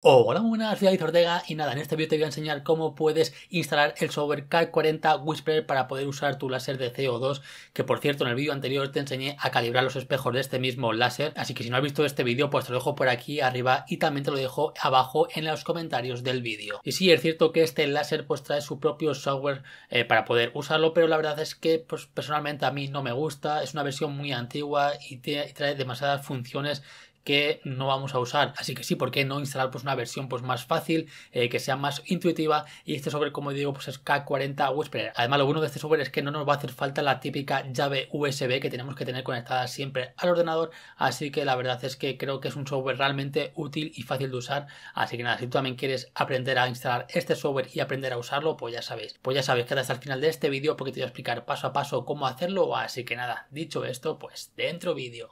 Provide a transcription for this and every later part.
Hola muy buenas, soy David Ortega y nada, en este vídeo te voy a enseñar cómo puedes instalar el software K40 Whisperer para poder usar tu láser de CO2, que por cierto en el vídeo anterior te enseñé a calibrar los espejos de este mismo láser, así que si no has visto este vídeo pues te lo dejo por aquí arriba y también te lo dejo abajo en los comentarios del vídeo. Y sí, es cierto que este láser pues trae su propio software eh, para poder usarlo, pero la verdad es que pues personalmente a mí no me gusta, es una versión muy antigua y trae demasiadas funciones que no vamos a usar. Así que sí, ¿por qué no instalar pues, una versión pues, más fácil, eh, que sea más intuitiva? Y este software, como digo, pues es K40 Whisperer. Además, lo bueno de este software es que no nos va a hacer falta la típica llave USB que tenemos que tener conectada siempre al ordenador. Así que la verdad es que creo que es un software realmente útil y fácil de usar. Así que nada, si tú también quieres aprender a instalar este software y aprender a usarlo, pues ya sabéis. Pues ya sabéis, que hasta el final de este vídeo porque te voy a explicar paso a paso cómo hacerlo. Así que nada, dicho esto, pues dentro vídeo.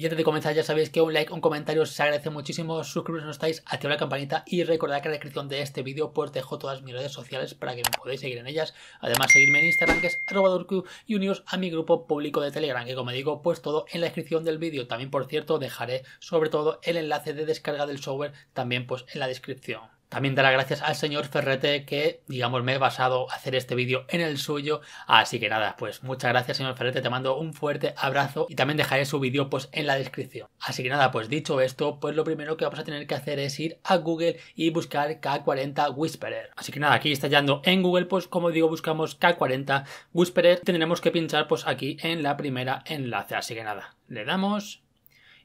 Y antes de comenzar, ya sabéis que un like, un comentario se agradece muchísimo. Suscribiros si no estáis, activad la campanita y recordad que en la descripción de este vídeo pues dejo todas mis redes sociales para que me podáis seguir en ellas. Además, seguirme en Instagram, que es arrobadurq y uniros a mi grupo público de Telegram, que como digo, pues todo en la descripción del vídeo. También, por cierto, dejaré sobre todo el enlace de descarga del software también pues en la descripción. También dar las gracias al señor Ferrete que, digamos, me he basado hacer este vídeo en el suyo. Así que nada, pues muchas gracias señor Ferrete, te mando un fuerte abrazo y también dejaré su vídeo pues en la descripción. Así que nada, pues dicho esto, pues lo primero que vamos a tener que hacer es ir a Google y buscar K40 Whisperer. Así que nada, aquí estallando en Google, pues como digo, buscamos K40 Whisperer. Tendremos que pinchar pues aquí en la primera enlace. Así que nada, le damos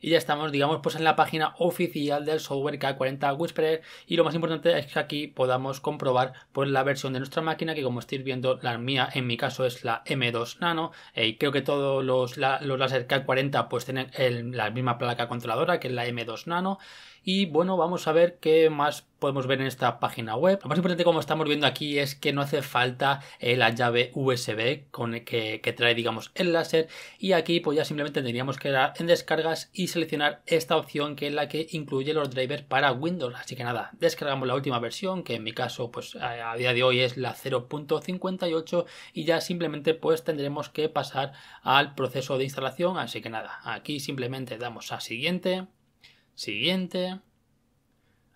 y ya estamos, digamos, pues en la página oficial del software K40 Whisperer y lo más importante es que aquí podamos comprobar pues la versión de nuestra máquina que como estáis viendo la mía en mi caso es la M2 Nano eh, y creo que todos los, láser K40 pues tienen la misma placa controladora que es la M2 Nano y bueno, vamos a ver qué más podemos ver en esta página web. Lo más importante como estamos viendo aquí es que no hace falta eh, la llave USB con que, trae digamos el láser y aquí pues ya simplemente tendríamos que ir en descargas y seleccionar esta opción que es la que incluye los drivers para Windows. Así que nada, descargamos la última versión que en mi caso pues a, a día de hoy es la 0.58 y ya simplemente pues tendremos que pasar al proceso de instalación. Así que nada, aquí simplemente damos a siguiente Siguiente.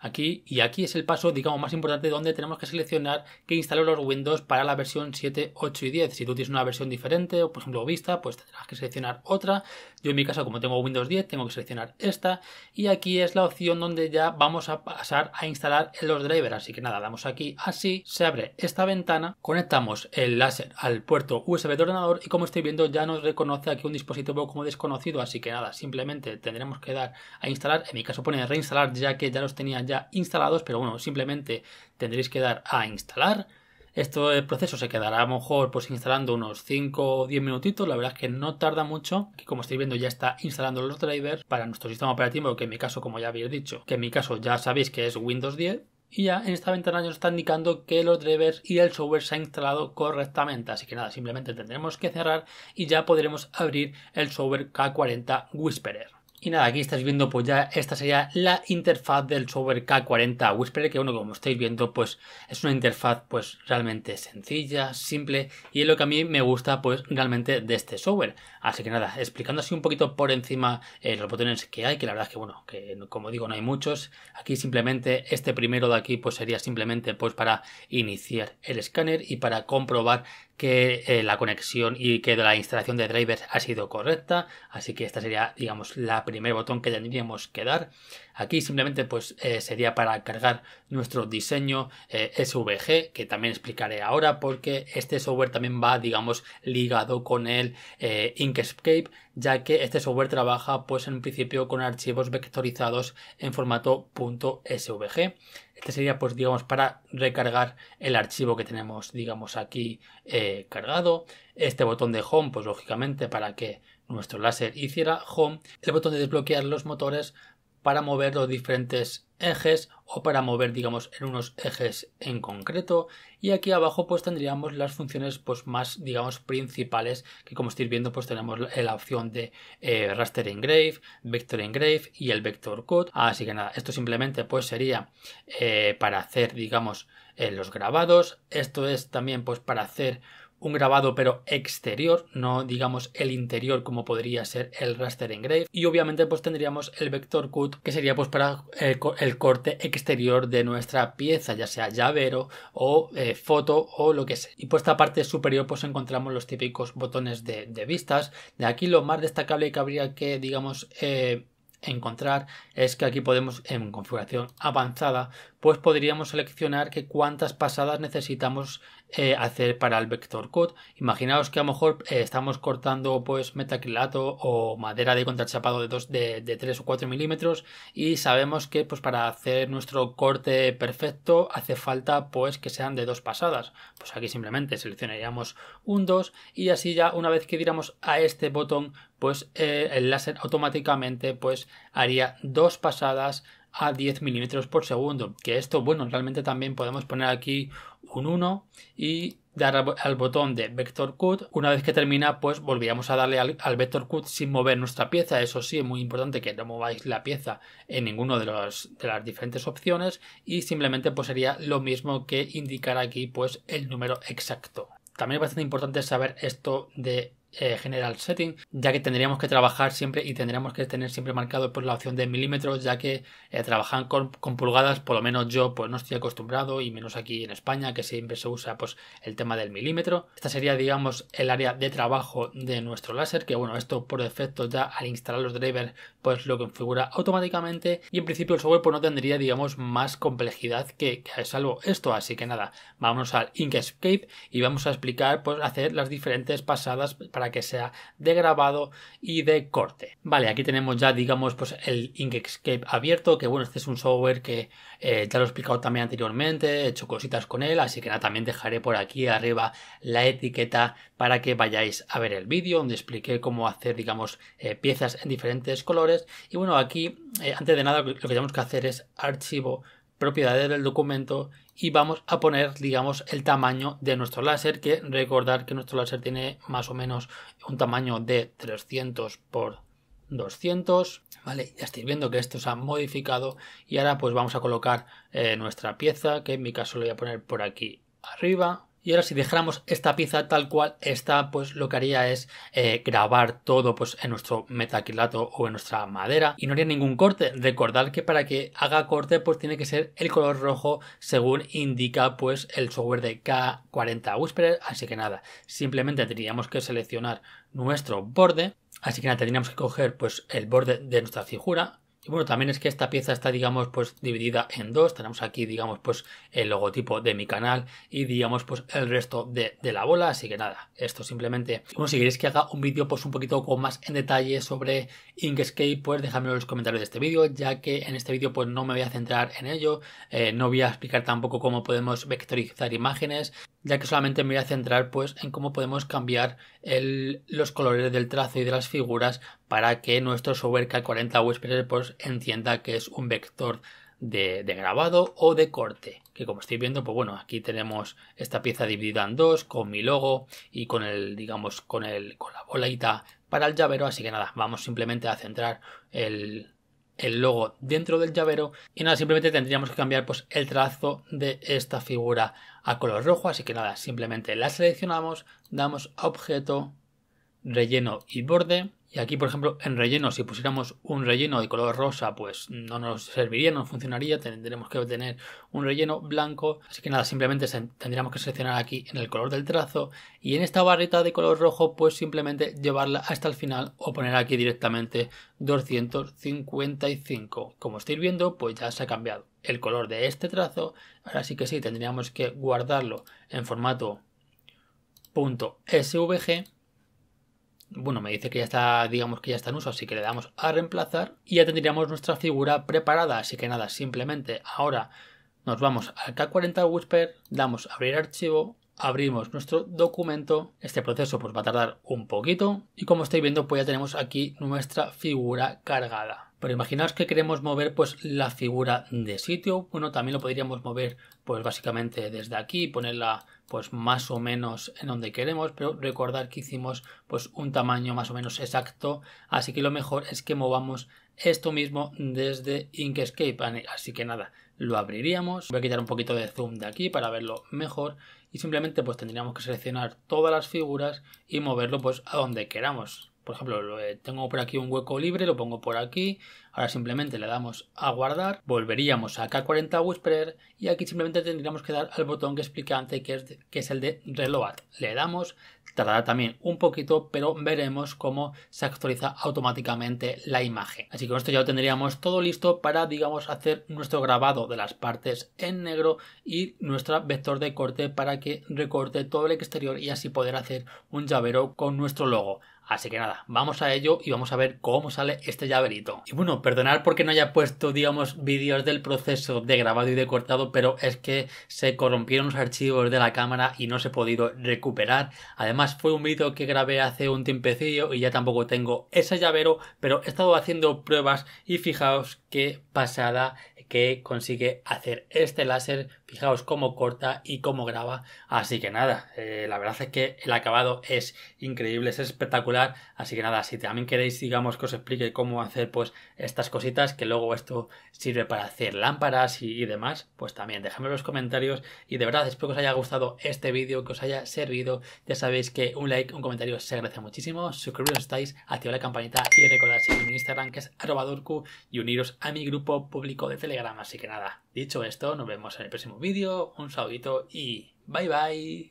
Aquí y aquí es el paso, digamos, más importante donde tenemos que seleccionar que instalar los Windows para la versión 7, 8 y 10. Si tú tienes una versión diferente, o por ejemplo Vista, pues tendrás que seleccionar otra. Yo en mi caso, como tengo Windows 10, tengo que seleccionar esta. Y aquí es la opción donde ya vamos a pasar a instalar los drivers. Así que nada, damos aquí así, se abre esta ventana, conectamos el láser al puerto USB de ordenador y como estoy viendo ya nos reconoce aquí un dispositivo como desconocido. Así que nada, simplemente tendremos que dar a instalar. En mi caso pone reinstalar ya que ya los tenía ya instalados, pero bueno, simplemente tendréis que dar a instalar. Este proceso se quedará a lo mejor pues instalando unos 5 o 10 minutitos, la verdad es que no tarda mucho, que como estáis viendo ya está instalando los drivers para nuestro sistema operativo, que en mi caso, como ya habéis dicho, que en mi caso ya sabéis que es Windows 10, y ya en esta ventana nos está indicando que los drivers y el software se han instalado correctamente. Así que nada, simplemente tendremos que cerrar y ya podremos abrir el software K40 Whisperer. Y nada, aquí estáis viendo pues ya esta sería la interfaz del software K40 Whisperer que bueno, como estáis viendo pues es una interfaz pues realmente sencilla, simple y es lo que a mí me gusta pues realmente de este software. Así que nada, explicando así un poquito por encima eh, los botones que hay, que la verdad es que bueno, que como digo no hay muchos, aquí simplemente este primero de aquí pues sería simplemente pues para iniciar el escáner y para comprobar que eh, la conexión y que la instalación de drivers ha sido correcta, así que esta sería, digamos, la primer botón que tendríamos que dar. Aquí simplemente pues eh, sería para cargar nuestro diseño eh, SVG, que también explicaré ahora porque este software también va, digamos, ligado con el Inkscape, ya que este software trabaja pues en principio con archivos vectorizados en formato .svg. Este sería, pues, digamos, para recargar el archivo que tenemos, digamos, aquí eh, cargado. Este botón de home, pues, lógicamente, para que nuestro láser hiciera home. El botón de desbloquear los motores para mover los diferentes ejes o para mover digamos en unos ejes en concreto y aquí abajo pues tendríamos las funciones pues más digamos principales que como estáis viendo pues tenemos la opción de eh, raster engrave vector engrave y el vector code, así que nada esto simplemente pues sería eh, para hacer digamos eh, los grabados esto es también pues para hacer un grabado pero exterior, no digamos el interior como podría ser el raster engrave y obviamente pues tendríamos el vector cut que sería pues para eh, el, corte exterior de nuestra pieza ya sea llavero o eh, foto o lo que sea y por pues, esta parte superior pues encontramos los típicos botones de, vistas de aquí lo más destacable que habría que digamos eh, encontrar es que aquí podemos en configuración avanzada pues podríamos seleccionar que cuántas pasadas necesitamos eh, hacer para el vector cut. Imaginaos que a lo mejor eh, estamos cortando pues metacrilato o madera de contrachapado de, dos, de, 3 o 4 milímetros y sabemos que pues para hacer nuestro corte perfecto hace falta pues que sean de dos pasadas. Pues aquí simplemente seleccionaríamos un 2 y así ya una vez que diéramos a este botón pues eh, el láser automáticamente pues haría dos pasadas a 10 milímetros por segundo. Que esto, bueno, realmente también podemos poner aquí un 1 y dar al, botón de vector cut. Una vez que termina, pues volvíamos a darle al, vector cut sin mover nuestra pieza. Eso sí, es muy importante que no mováis la pieza en ninguno de, de las diferentes opciones y simplemente pues sería lo mismo que indicar aquí pues el número exacto. También es bastante importante saber esto de eh, general setting, ya que tendríamos que trabajar siempre y tendríamos que tener siempre marcado pues, la opción de milímetros, ya que eh, trabajan con, pulgadas, por lo menos yo pues, no estoy acostumbrado, y menos aquí en España, que siempre se usa pues, el tema del milímetro. Esta sería, digamos, el área de trabajo de nuestro láser, que bueno, esto por defecto ya al instalar los drivers pues lo configura automáticamente y en principio el software pues, no tendría, digamos, más complejidad que, salvo esto, así que nada, vamos al Inkscape y vamos a explicar pues hacer las diferentes pasadas para para que sea de grabado y de corte. Vale, aquí tenemos ya, digamos, pues el Inkscape abierto, que bueno, este es un software que eh, ya lo he explicado también anteriormente, he hecho cositas con él, así que nada, también dejaré por aquí arriba la etiqueta para que vayáis a ver el vídeo donde expliqué cómo hacer, digamos, eh, piezas en diferentes colores. Y bueno, aquí, eh, antes de nada, lo que tenemos que hacer es archivo propiedades del documento y vamos a poner, digamos, el tamaño de nuestro láser, que recordar que nuestro láser tiene más o menos un tamaño de 300 por 200, ¿vale? Ya estáis viendo que esto se ha modificado y ahora pues vamos a colocar eh, nuestra pieza, que en mi caso lo voy a poner por aquí arriba, y ahora si dejáramos esta pieza tal cual está, pues lo que haría es eh, grabar todo pues en nuestro metaquilato o en nuestra madera y no haría ningún corte. Recordar que para que haga corte pues tiene que ser el color rojo según indica pues el software de K40 Whisperer. Así que nada, simplemente tendríamos que seleccionar nuestro borde. Así que nada, tendríamos que coger pues el borde de nuestra figura bueno, también es que esta pieza está, digamos, pues dividida en dos. Tenemos aquí, digamos, pues el logotipo de mi canal y, digamos, pues el resto de, la bola. Así que nada, esto simplemente... Bueno, si queréis que haga un vídeo, pues un poquito más en detalle sobre Inkscape, pues dejadmelo en los comentarios de este vídeo, ya que en este vídeo, pues no me voy a centrar en ello. Eh, no voy a explicar tampoco cómo podemos vectorizar imágenes, ya que solamente me voy a centrar, pues, en cómo podemos cambiar los colores del trazo y de las figuras para que nuestro software 40 Whisperer, pues, entienda que es un vector de, grabado o de corte. Que como estoy viendo, pues bueno, aquí tenemos esta pieza dividida en dos con mi logo y con el, digamos, con el, con la bolita para el llavero. Así que nada, vamos simplemente a centrar el, el logo dentro del llavero y nada, simplemente tendríamos que cambiar pues el trazo de esta figura a color rojo. Así que nada, simplemente la seleccionamos, damos a objeto, relleno y borde y aquí, por ejemplo, en relleno, si pusiéramos un relleno de color rosa, pues no nos serviría, no funcionaría, tendremos que obtener un relleno blanco. Así que nada, simplemente tendríamos que seleccionar aquí en el color del trazo y en esta barrita de color rojo, pues simplemente llevarla hasta el final o poner aquí directamente 255. Como estáis viendo, pues ya se ha cambiado el color de este trazo. Ahora sí que sí, tendríamos que guardarlo en formato .svg bueno, me dice que ya está, digamos que ya está en uso, así que le damos a reemplazar y ya tendríamos nuestra figura preparada. Así que nada, simplemente ahora nos vamos al K40 Whisper, damos a abrir archivo, abrimos nuestro documento. Este proceso pues va a tardar un poquito y como estáis viendo pues ya tenemos aquí nuestra figura cargada. Pero imaginaos que queremos mover pues la figura de sitio. Bueno, también lo podríamos mover pues básicamente desde aquí, ponerla pues más o menos en donde queremos, pero recordar que hicimos pues un tamaño más o menos exacto, así que lo mejor es que movamos esto mismo desde Inkscape, así que nada, lo abriríamos, voy a quitar un poquito de zoom de aquí para verlo mejor y simplemente pues tendríamos que seleccionar todas las figuras y moverlo pues a donde queramos por ejemplo, eh, tengo por aquí un hueco libre, lo pongo por aquí, ahora simplemente le damos a guardar, volveríamos a K40 Whisperer y aquí simplemente tendríamos que dar al botón que expliqué antes que es, el de Reload. Le damos, tardará también un poquito, pero veremos cómo se actualiza automáticamente la imagen. Así que con esto ya lo tendríamos todo listo para, digamos, hacer nuestro grabado de las partes en negro y nuestro vector de corte para que recorte todo el exterior y así poder hacer un llavero con nuestro logo. Así que nada, vamos a ello y vamos a ver cómo sale este llaverito. Y bueno, perdonad porque no haya puesto, digamos, vídeos del proceso de grabado y de cortado, pero es que se corrompieron los archivos de la cámara y no se ha podido recuperar. Además, fue un vídeo que grabé hace un tiempecillo y ya tampoco tengo ese llavero, pero he estado haciendo pruebas y fijaos qué pasada que consigue hacer este láser. Fijaos cómo corta y cómo graba. Así que nada, eh, la verdad es que el acabado es increíble, es espectacular Así que nada, si también queréis, digamos, que os explique cómo hacer pues estas cositas, que luego esto sirve para hacer lámparas y, demás, pues también dejadme en los comentarios. Y de verdad, espero que os haya gustado este vídeo, que os haya servido. Ya sabéis que un like, un comentario se agradece muchísimo. Suscribiros estáis, activar la campanita y recordad seguirme en Instagram, que es y uniros a mi grupo público de Telegram. Así que nada, dicho esto, nos vemos en el próximo vídeo. Un saludito y bye bye.